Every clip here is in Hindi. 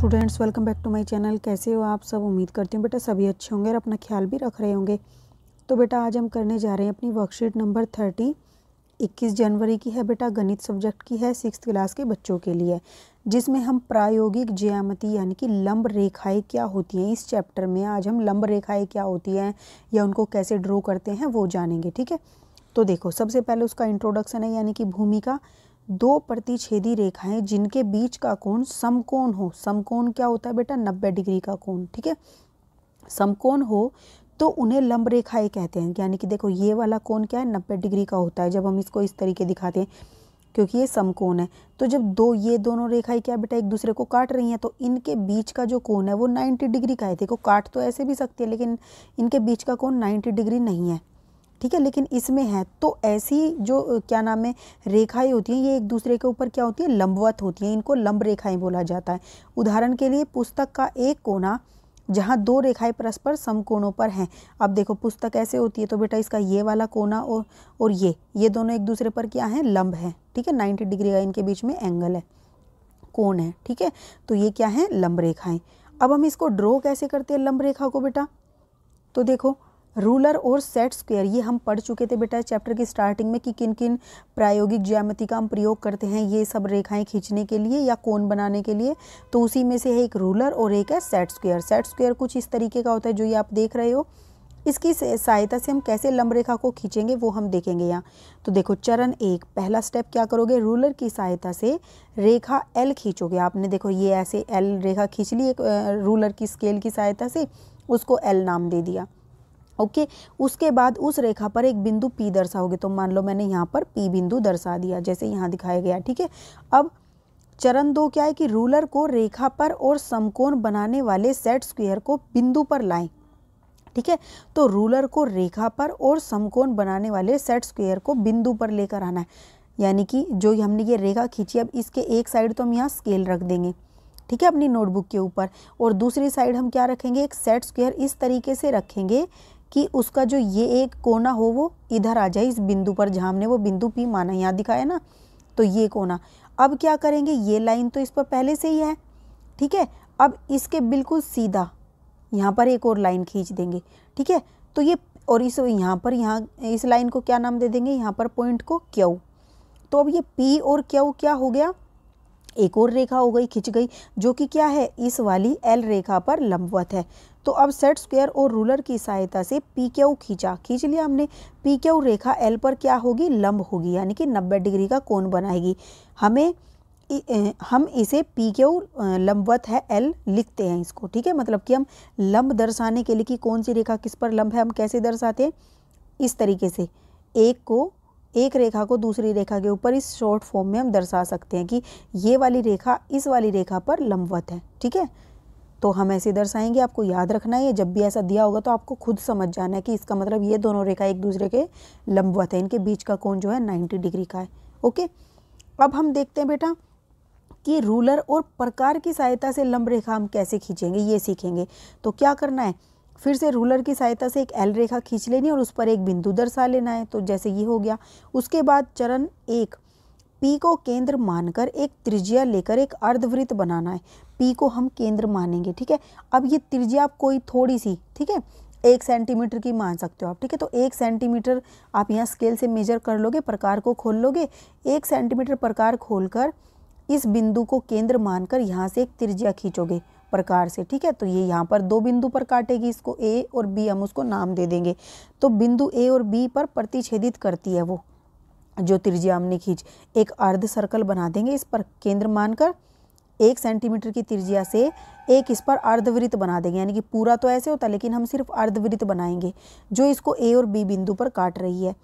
students welcome back to my channel कैसे हो आप सब उम्मीद करती हूँ बेटा सभी अच्छे होंगे और अपना ख्याल भी रख रहे होंगे तो बेटा आज हम करने जा रहे हैं अपनी वर्कशीट नंबर थर्टी इक्कीस जनवरी की है बेटा गणित सब्जेक्ट की है सिक्स क्लास के बच्चों के लिए जिसमें हम प्रायोगिक ज्यामति यानी कि लंब रेखाएँ क्या होती हैं इस चैप्टर में आज हम लंब रेखाएँ क्या होती हैं या उनको कैसे ड्रॉ करते हैं वो जानेंगे ठीक है तो देखो सबसे पहले उसका इंट्रोडक्शन है यानी कि भूमिका दो प्रतिच्छेदी रेखाएं जिनके बीच का कोण समकोण हो समकोण क्या होता है बेटा नब्बे डिग्री का कोण ठीक है समकोण हो तो उन्हें लंब रेखाएं कहते हैं यानी कि देखो ये वाला कोण क्या है नब्बे डिग्री का होता है जब हम इसको इस तरीके दिखाते हैं क्योंकि ये समकोण है तो जब दो ये दोनों रेखाएं क्या बेटा एक दूसरे को काट रही हैं तो इनके बीच का जो कोण है वो 90 डिग्री का है देखो काट तो ऐसे भी सकती है लेकिन इनके बीच का कोण 90 डिग्री नहीं है ठीक है लेकिन इसमें है तो ऐसी जो क्या नाम है रेखाएं होती हैं ये एक दूसरे के ऊपर क्या होती है लंबवत होती हैं इनको लंब रेखाएं बोला जाता है उदाहरण के लिए पुस्तक का एक कोना जहाँ दो रेखाएं परस्पर समकोणों पर हैं अब देखो पुस्तक ऐसे होती है तो बेटा इसका ये वाला कोना और और ये ये दोनों एक दूसरे पर क्या है लंब है ठीक है नाइन्टी डिग्री का इनके बीच में एंगल है कोण है ठीक है तो ये क्या है लंब रेखाएं अब हम इसको ड्रॉ कैसे करते हैं लंब रेखा को बेटा तो देखो रूलर और सेट स्क्वेयर ये हम पढ़ चुके थे बेटा चैप्टर की स्टार्टिंग में कि किन किन प्रायोगिक ज्यामिति का हम प्रयोग करते हैं ये सब रेखाएं खींचने के लिए या कोन बनाने के लिए तो उसी में से है एक रूलर और एक है सेट स्क्वेयर सेट स्क्वेयर कुछ इस तरीके का होता है जो ये आप देख रहे हो इसकी सहायता से हम कैसे लंब रेखा को खींचेंगे वो हम देखेंगे यहाँ तो देखो चरण एक पहला स्टेप क्या करोगे रूलर की सहायता से रेखा एल खींचोगे आपने देखो ये ऐसे एल रेखा खींच ली एक रूलर की स्केल की सहायता से उसको एल नाम दे दिया ओके उसके बाद उस रेखा पर एक बिंदु पी दर्शाओगे तो मान लो मैंने यहाँ पर पी बिंदु दर्शा दिया जैसे यहाँ दिखाया गया ठीक है अब चरण दो क्या है कि रूलर को रेखा पर और समकोण बनाने वाले सेट स्क्वेयर को बिंदु पर लाएं ठीक है तो रूलर को रेखा पर और समकोण बनाने वाले सेट स्क्वेयर को बिंदु पर लेकर आना है यानी कि जो हमने ये रेखा खींची अब इसके एक साइड तो हम यहाँ स्केल रख देंगे ठीक है अपनी नोटबुक के ऊपर और दूसरी साइड हम क्या रखेंगे एक सेट स्क्वेयर इस तरीके से रखेंगे कि उसका जो ये एक कोना हो वो इधर आ जाए इस बिंदु पर जहाँ हमने वो बिंदु पी माना यहाँ दिखाया ना तो ये कोना अब क्या करेंगे ये लाइन तो इस पर पहले से ही है ठीक है अब इसके बिल्कुल सीधा यहाँ पर एक और लाइन खींच देंगे ठीक है तो ये और इस यहाँ पर यहाँ इस लाइन को क्या नाम दे देंगे यहाँ पर पॉइंट को क्यू तो अब ये पी और क्यू क्या हो गया एक और रेखा हो गई खिंच गई जो कि क्या है इस वाली एल रेखा पर लंबवत है तो अब सेट स्क्वायर और रूलर की सहायता से पी क्यू खींचा खींच लिया हमने पी क्यू रेखा एल पर क्या होगी लंब होगी यानी कि नब्बे डिग्री का कोण बनाएगी हमें हम इसे पी क्यू लंबवत है एल लिखते हैं इसको ठीक है मतलब कि हम लंब दर्शाने के लिए कि कौन सी रेखा किस पर लंब है हम कैसे दर्शाते हैं इस तरीके से एक को एक रेखा को दूसरी रेखा के ऊपर इस शॉर्ट फॉर्म में हम दर्शा सकते हैं कि ये वाली रेखा इस वाली रेखा पर लंबवत है ठीक है तो हम ऐसे दर्शाएंगे आपको याद रखना है जब भी ऐसा दिया होगा तो आपको खुद समझ जाना है कि इसका मतलब ये दोनों रेखा एक दूसरे के लंबवत है इनके बीच का कोण जो है नाइन्टी डिग्री का है ओके अब हम देखते हैं बेटा कि रूलर और प्रकार की सहायता से लंब रेखा हम कैसे खींचेंगे ये सीखेंगे तो क्या करना है फिर से रूलर की सहायता से एक एल रेखा खींच लेनी और उस पर एक बिंदु दर्शा लेना है तो जैसे ये हो गया उसके बाद चरण एक पी को केंद्र मानकर एक त्रिज्या लेकर एक अर्धवृत्त बनाना है पी को हम केंद्र मानेंगे ठीक है अब ये त्रिज्या आप कोई थोड़ी सी ठीक है एक सेंटीमीटर की मान सकते हो आप ठीक है तो एक सेंटीमीटर आप यहाँ स्केल से मेजर कर लोगे प्रकार को खोल लोगे एक सेंटीमीटर प्रकार खोलकर इस बिंदु को केंद्र मानकर यहाँ से एक त्रिज्या खींचोगे प्रकार से ठीक है तो ये यहाँ पर दो बिंदु पर काटेगी इसको ए और बी हम उसको नाम दे देंगे तो बिंदु ए और बी पर प्रतिच्छेदित करती है वो जो त्रिज्यामनी खींच एक अर्ध सर्कल बना देंगे इस पर केंद्र मानकर एक सेंटीमीटर की त्रिज्या से एक इस पर अर्धवृत्त बना देंगे यानी कि पूरा तो ऐसे होता है लेकिन हम सिर्फ अर्धवृत्त बनाएंगे जो इसको ए और बी बिंदु पर काट रही है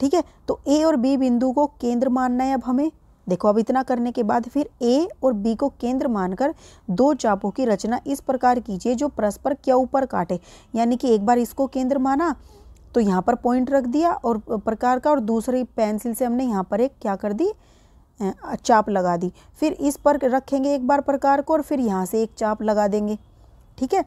ठीक है तो ए और बी बिंदु को केंद्र मानना है अब हमें देखो अब इतना करने के बाद फिर ए और बी को केंद्र मानकर दो चापों की रचना इस प्रकार कीजिए जो परस्पर क्या ऊपर काटे यानी कि एक बार इसको केंद्र माना तो यहाँ पर पॉइंट रख दिया और प्रकार का और दूसरी पेंसिल से हमने यहाँ पर एक क्या कर दी चाप लगा दी फिर इस पर रखेंगे एक बार प्रकार को और फिर यहाँ से एक चाप लगा देंगे ठीक है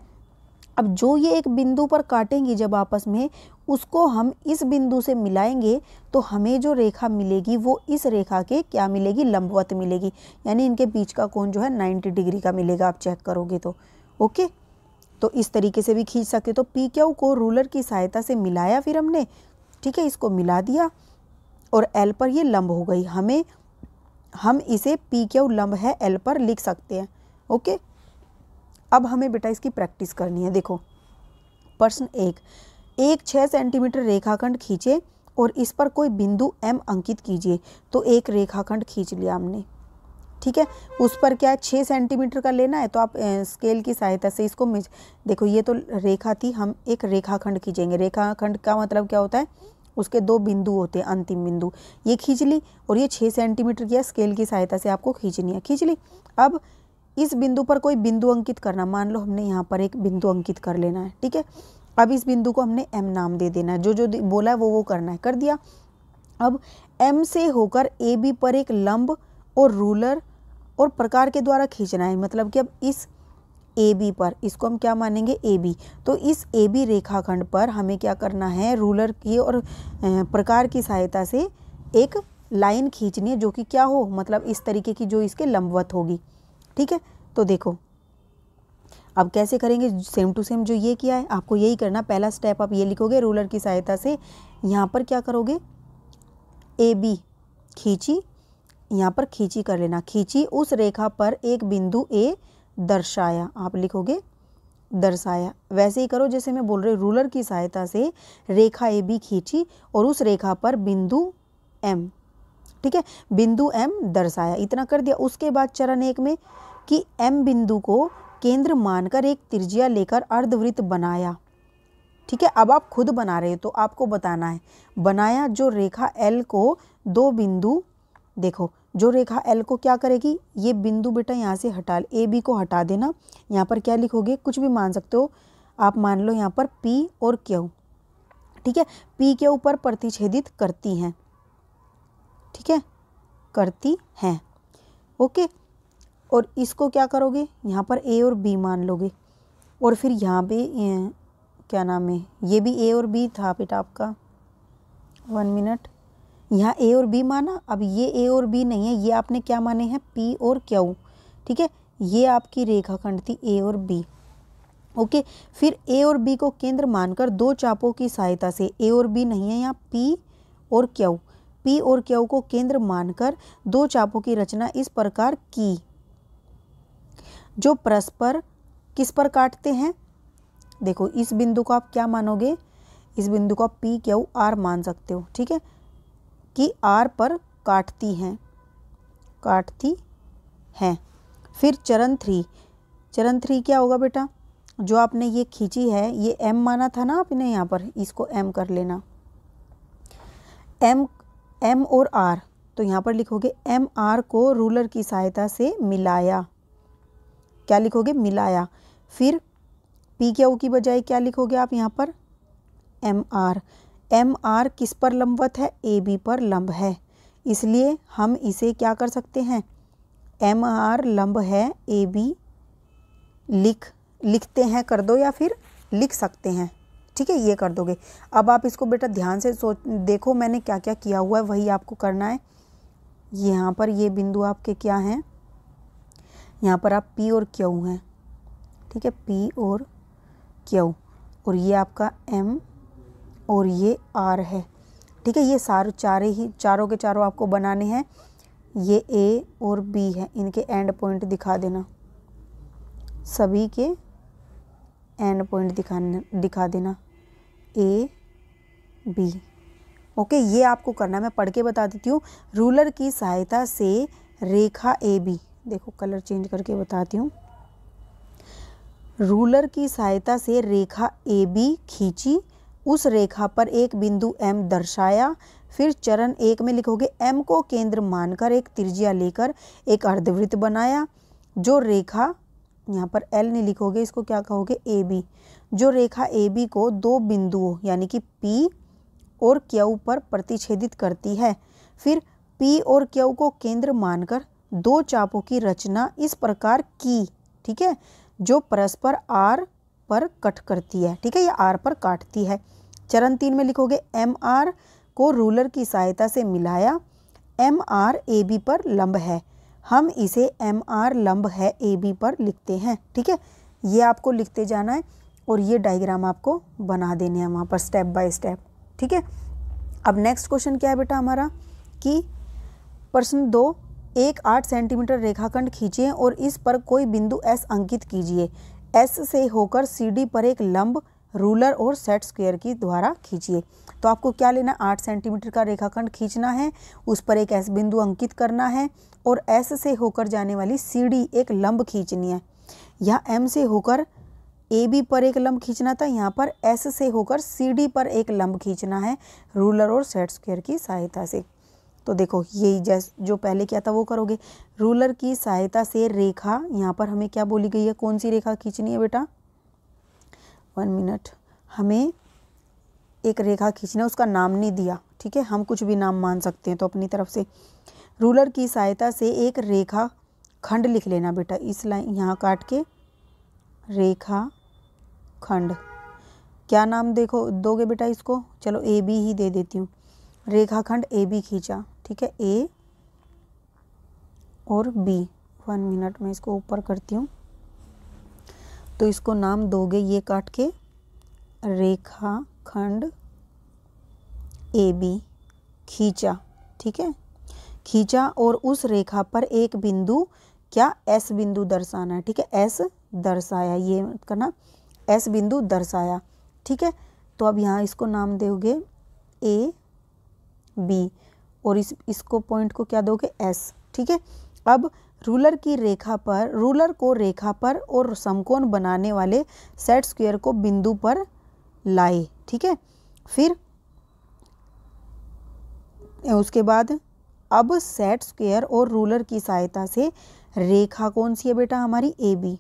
अब जो ये एक बिंदु पर काटेंगी जब आपस में उसको हम इस बिंदु से मिलाएंगे तो हमें जो रेखा मिलेगी वो इस रेखा के क्या मिलेगी लंबवत मिलेगी यानी इनके बीच का कोण जो है 90 डिग्री का मिलेगा आप चेक करोगे तो ओके तो इस तरीके से भी खींच सकते तो पी क्यू को रूलर की सहायता से मिलाया फिर हमने ठीक है इसको मिला दिया और एल पर ये लंब हो गई हमें हम इसे पी क्यू लंब है एल पर लिख सकते हैं ओके अब हमें बेटा इसकी प्रैक्टिस करनी है देखो प्रश्न एक एक छः सेंटीमीटर रेखाखंड खींचे और इस पर कोई बिंदु एम अंकित कीजिए तो एक रेखाखंड खींच लिया हमने ठीक है उस पर क्या है छः सेंटीमीटर का लेना है तो आप स्केल की सहायता से इसको देखो ये तो रेखा थी हम एक रेखाखंड खींचेंगे रेखाखंड का मतलब क्या होता है उसके दो बिंदु होते हैं अंतिम बिंदु ये खींच ली और ये छः सेंटीमीटर की स्केल की सहायता से आपको खींचनी है खींच ली अब इस बिंदु पर कोई बिंदु अंकित करना मान लो हमने यहाँ पर एक बिंदु अंकित कर लेना है ठीक है अब इस बिंदु को हमने एम नाम दे देना है जो जो बोला है वो वो करना है कर दिया अब एम से होकर ए बी पर एक लंब और रूलर और प्रकार के द्वारा खींचना है मतलब कि अब इस ए बी पर इसको हम क्या मानेंगे ए बी तो इस ए बी रेखाखंड पर हमें क्या करना है रूलर की और प्रकार की सहायता से एक लाइन खींचनी है जो कि क्या हो मतलब इस तरीके की जो इसके लंबवत होगी ठीक है तो देखो अब कैसे करेंगे सेम टू सेम जो ये किया है आपको यही करना पहला स्टेप आप ये लिखोगे रूलर की सहायता से यहाँ पर क्या करोगे ए बी खींची यहाँ पर खींची कर लेना खींची उस रेखा पर एक बिंदु ए दर्शाया आप लिखोगे दर्शाया वैसे ही करो जैसे मैं बोल रही रूलर की सहायता से रेखा ए बी खींची और उस रेखा पर बिंदु एम ठीक है बिंदु एम दर्शाया इतना कर दिया उसके बाद चरण एक में कि एम बिंदु को केंद्र मानकर एक त्रिज्या लेकर अर्धवृत्त बनाया ठीक है अब आप खुद बना रहे हो तो आपको बताना है बनाया जो रेखा एल को दो बिंदु देखो जो रेखा एल को क्या करेगी ये बिंदु बेटा यहाँ से हटा ए बी को हटा देना यहाँ पर क्या लिखोगे कुछ भी मान सकते हो आप मान लो यहाँ पर पी और क्यू ठीक है पी के ऊपर प्रतिच्छेदित करती हैं ठीक है करती हैं ओके और इसको क्या करोगे यहाँ पर ए और बी मान लोगे और फिर यहाँ पे क्या नाम है ये भी ए और बी था बेटा आपका वन मिनट यहाँ ए और बी माना अब ये ए और बी नहीं है ये आपने क्या माने हैं पी और क्यू ठीक है ये आपकी रेखाखंड थी ए और बी ओके फिर ए और बी को केंद्र मानकर दो चापों की सहायता से ए और बी नहीं है यहाँ पी और क्यू पी और क्यू को केंद्र मानकर दो चापों की रचना इस प्रकार की जो परस्पर किस पर काटते हैं देखो इस बिंदु को आप क्या मानोगे इस बिंदु को आप पी क्यू आर मान सकते हो ठीक है की आर पर काटती हैं काटती हैं फिर चरण थ्री चरण थ्री क्या होगा बेटा जो आपने ये खींची है ये एम माना था ना आपने यहाँ पर इसको एम कर लेना एम एम और आर तो यहाँ पर लिखोगे एम आर को रूलर की सहायता से मिलाया क्या लिखोगे मिलाया फिर पी के ओ की बजाय क्या लिखोगे आप यहाँ पर एम आर एम आर किस पर लंबवत है ए बी पर लंब है इसलिए हम इसे क्या कर सकते हैं एम आर लंब है ए बी लिख लिखते हैं कर दो या फिर लिख सकते हैं ठीक है ये कर दोगे अब आप इसको बेटा ध्यान से सोच देखो मैंने क्या क्या किया हुआ है वही आपको करना है यहाँ पर ये बिंदु आपके क्या हैं यहाँ पर आप पी और क्यू हैं ठीक है पी और Q और ये आपका एम और ये आर है ठीक है ये सारे चारे ही चारों के चारों आपको बनाने हैं ये ए और बी है इनके एंड पॉइंट दिखा देना सभी के एंड पॉइंट दिखाने दिखा देना ए बी ओके ये आपको करना मैं पढ़ के बता देती हूँ रूलर की सहायता से रेखा ए बी देखो कलर चेंज करके बताती हूँ रूलर की सहायता से रेखा ए बी खींची उस रेखा पर एक बिंदु एम दर्शाया फिर चरण एक में लिखोगे एम को केंद्र मानकर एक त्रिज्या लेकर एक अर्धवृत्त बनाया जो रेखा यहाँ पर एल नहीं लिखोगे इसको क्या कहोगे ए बी जो रेखा ए बी को दो बिंदुओं यानी कि पी और क्यू पर प्रतिच्छेदित करती है फिर पी और क्यू को केंद्र मानकर दो चापों की रचना इस प्रकार की ठीक है जो परस्पर आर पर कट करती है ठीक है ये आर पर काटती है चरण तीन में लिखोगे एम आर को रूलर की सहायता से मिलाया एम आर ए बी पर लंब है हम इसे एम आर लंब है ए बी पर लिखते हैं ठीक है ये आपको लिखते जाना है और ये डायग्राम आपको बना देने हैं वहाँ पर स्टेप बाय स्टेप ठीक है अब नेक्स्ट क्वेश्चन क्या है बेटा हमारा कि प्रश्न दो एक आठ सेंटीमीटर रेखाखंड खींचिए और इस पर कोई बिंदु एस अंकित कीजिए एस से होकर सी डी पर एक लंब रूलर और सेट स्क्वेयर की द्वारा खींचिए तो आपको क्या लेना आठ सेंटीमीटर का रेखाखंड खींचना है उस पर एक एस बिंदु अंकित करना है और एस से होकर जाने वाली सी डी एक लंब खींचनी है यहाँ एम से होकर ए बी पर एक लंब खींचना था यहाँ पर एस से होकर सी डी पर एक लंब खींचना है रूलर और सेट स्क्वेयर की सहायता से तो देखो यही जैस जो पहले क्या था वो करोगे रूलर की सहायता से रेखा यहाँ पर हमें क्या बोली गई है कौन सी रेखा खींचनी है बेटा वन मिनट हमें एक रेखा खींचना है उसका नाम नहीं दिया ठीक है हम कुछ भी नाम मान सकते हैं तो अपनी तरफ से रूलर की सहायता से एक रेखा खंड लिख लेना बेटा इस लाइन यहाँ काट के रेखा खंड क्या नाम देखो दोगे बेटा इसको चलो ए बी ही दे देती हूँ रेखाखंड ए बी खींचा ठीक है ए और बी वन मिनट में इसको ऊपर करती हूँ तो इसको नाम दोगे ये काट के रेखा खंड ए बी खींचा ठीक है खींचा और उस रेखा पर एक बिंदु क्या एस बिंदु दर्शाना है ठीक है एस दर्शाया ये करना एस बिंदु दर्शाया ठीक है तो अब यहाँ इसको नाम दोगे ए बी और इस इसको पॉइंट को क्या दोगे एस ठीक है अब रूलर की रेखा पर रूलर को रेखा पर और समकोण बनाने वाले सेट स्क्वेयर को बिंदु पर लाए ठीक है फिर उसके बाद अब सेट स्क्वेयर और रूलर की सहायता से रेखा कौन सी है बेटा हमारी ए बी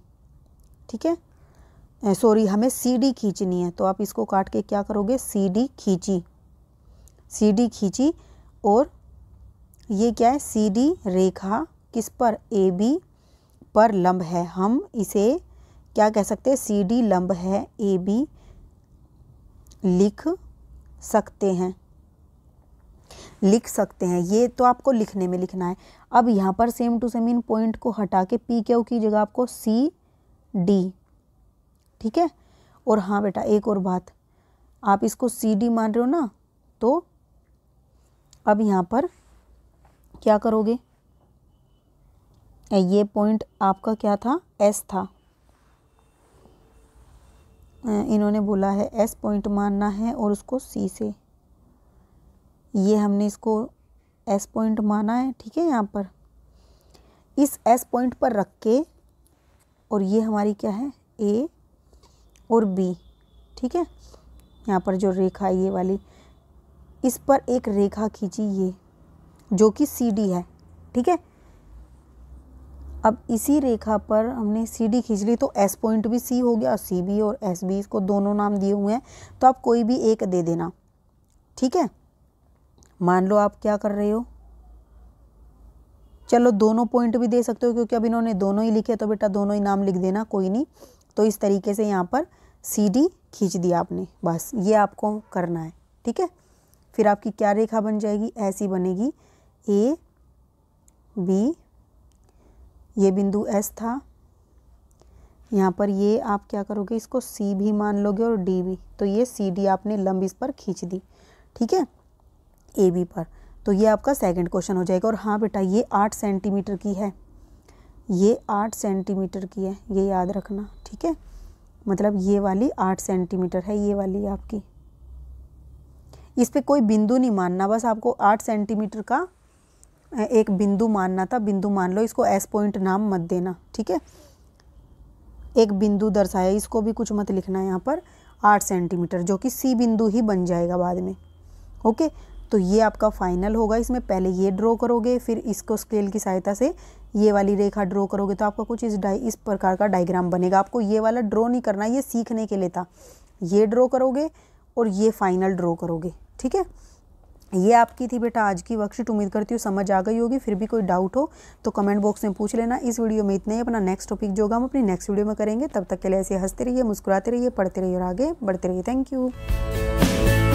ठीक है सॉरी eh, हमें सी डी खींचनी है तो आप इसको काट के क्या करोगे सी डी खींची डी खींची और ये क्या है डी रेखा किस पर ए बी पर लंब है हम इसे क्या कह सकते हैं सी डी लंब है ए बी लिख सकते हैं लिख सकते हैं ये तो आपको लिखने में लिखना है अब यहाँ पर सेम टू सेम इन पॉइंट को हटा के पी क्यू की जगह आपको सी डी ठीक है और हाँ बेटा एक और बात आप इसको सी डी मान रहे हो ना तो अब यहाँ पर क्या करोगे ये पॉइंट आपका क्या था एस था इन्होंने बोला है एस पॉइंट मानना है और उसको सी से ये हमने इसको एस पॉइंट माना है ठीक है यहाँ पर इस एस पॉइंट पर रख के और ये हमारी क्या है ए और बी ठीक है यहाँ पर जो रेखा ये वाली इस पर एक रेखा खींची ये जो कि सी डी है ठीक है अब इसी रेखा पर हमने सी डी खींच ली तो एस पॉइंट भी सी हो गया और सी बी और एस बी इसको दोनों नाम दिए हुए हैं तो आप कोई भी एक दे देना ठीक है मान लो आप क्या कर रहे हो चलो दोनों पॉइंट भी दे सकते हो क्योंकि अब इन्होंने दोनों ही लिखे तो बेटा दोनों ही नाम लिख देना कोई नहीं तो इस तरीके से यहाँ पर सी डी खींच दिया आपने बस ये आपको करना है ठीक है फिर आपकी क्या रेखा बन जाएगी ऐसी बनेगी ए बी ये बिंदु एस था यहाँ पर ये आप क्या करोगे इसको सी भी मान लोगे और डी भी तो ये सी डी आपने लंब इस पर खींच दी ठीक है ए बी पर तो ये आपका सेकंड क्वेश्चन हो जाएगा और हाँ बेटा ये आठ सेंटीमीटर की है ये आठ सेंटीमीटर की है ये याद रखना ठीक है मतलब ये वाली आठ सेंटीमीटर है ये वाली आपकी इस पर कोई बिंदु नहीं मानना बस आपको आठ सेंटीमीटर का एक बिंदु मानना था बिंदु मान लो इसको एस पॉइंट नाम मत देना ठीक है एक बिंदु दर्शाया इसको भी कुछ मत लिखना है यहाँ पर आठ सेंटीमीटर जो कि सी बिंदु ही बन जाएगा बाद में ओके तो ये आपका फाइनल होगा इसमें पहले ये ड्रॉ करोगे फिर इसको स्केल की सहायता से ये वाली रेखा ड्रॉ करोगे तो आपका कुछ इस डाई इस प्रकार का डायग्राम बनेगा आपको ये वाला ड्रॉ नहीं करना ये सीखने के लिए था ये ड्रॉ करोगे और ये फाइनल ड्रॉ करोगे ठीक है ये आपकी थी बेटा आज की वर्कशीट उम्मीद करती हूँ समझ आ गई होगी फिर भी कोई डाउट हो तो कमेंट बॉक्स में पूछ लेना इस वीडियो में इतना ही अपना नेक्स्ट टॉपिक जो होगा हम अपनी नेक्स्ट वीडियो में करेंगे तब तक के लिए ऐसे हंसते रहिए मुस्कुराते रहिए पढ़ते रहिए और आगे बढ़ते रहिए थैंक यू